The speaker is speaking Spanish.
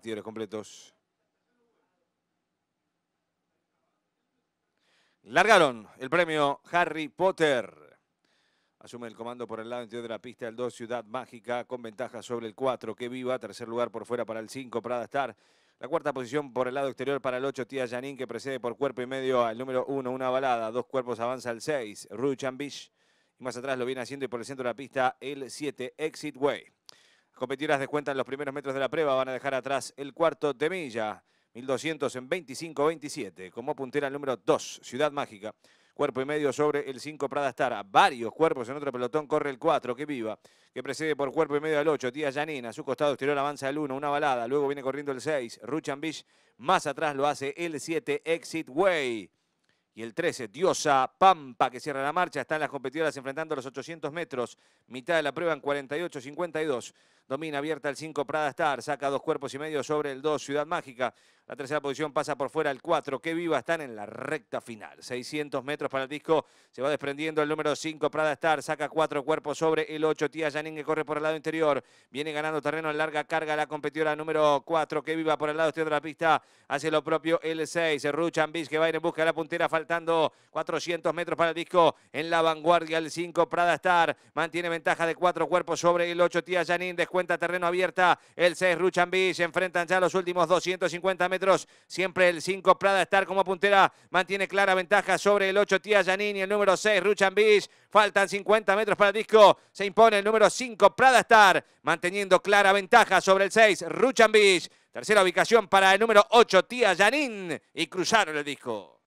Partidores completos. Largaron el premio Harry Potter. Asume el comando por el lado interior de la pista el 2, Ciudad Mágica, con ventaja sobre el 4, que viva. Tercer lugar por fuera para el 5, Prada Star. La cuarta posición por el lado exterior para el 8, Tía Janine, que precede por cuerpo y medio al número 1, una balada. Dos cuerpos avanza el 6, Rue Beach. Y más atrás lo viene haciendo y por el centro de la pista el 7, Exit Way. Competidoras descuentan los primeros metros de la prueba, van a dejar atrás el cuarto de milla. 1200 en 25-27. Como puntera el número 2, Ciudad Mágica. Cuerpo y medio sobre el 5 Prada Star. Varios cuerpos en otro pelotón. Corre el 4, que viva. Que precede por cuerpo y medio al 8. Díaz Yanina. A su costado exterior avanza el 1. Una balada. Luego viene corriendo el 6. Ruchan Beach. Más atrás lo hace el 7. Exit Way. Y el 13, Diosa Pampa, que cierra la marcha. Están las competidoras enfrentando los 800 metros. Mitad de la prueba en 48-52. Domina abierta el 5 Prada Star, saca dos cuerpos y medio sobre el 2 Ciudad Mágica. La tercera posición pasa por fuera el 4, que viva están en la recta final. 600 metros para el disco, se va desprendiendo el número 5 Prada Star, saca cuatro cuerpos sobre el 8 Tía Yanin que corre por el lado interior. Viene ganando terreno en larga carga la competidora número 4, que viva por el lado exterior de la pista. Hace lo propio el 6, Ruchan Bis que va en busca de la puntera, faltando 400 metros para el disco. En la vanguardia el 5 Prada Star mantiene ventaja de cuatro cuerpos sobre el 8 Tía Yanin. Después cuenta terreno abierta. El 6 Ruchambi se enfrentan ya los últimos 250 metros. Siempre el 5 Prada Star como puntera. Mantiene clara ventaja sobre el 8 Tía Y El número 6 Ruchambi. Faltan 50 metros para el disco. Se impone el número 5 Prada Star. Manteniendo clara ventaja sobre el 6 Ruchambi. Tercera ubicación para el número 8 Tía Yanín. Y cruzaron el disco.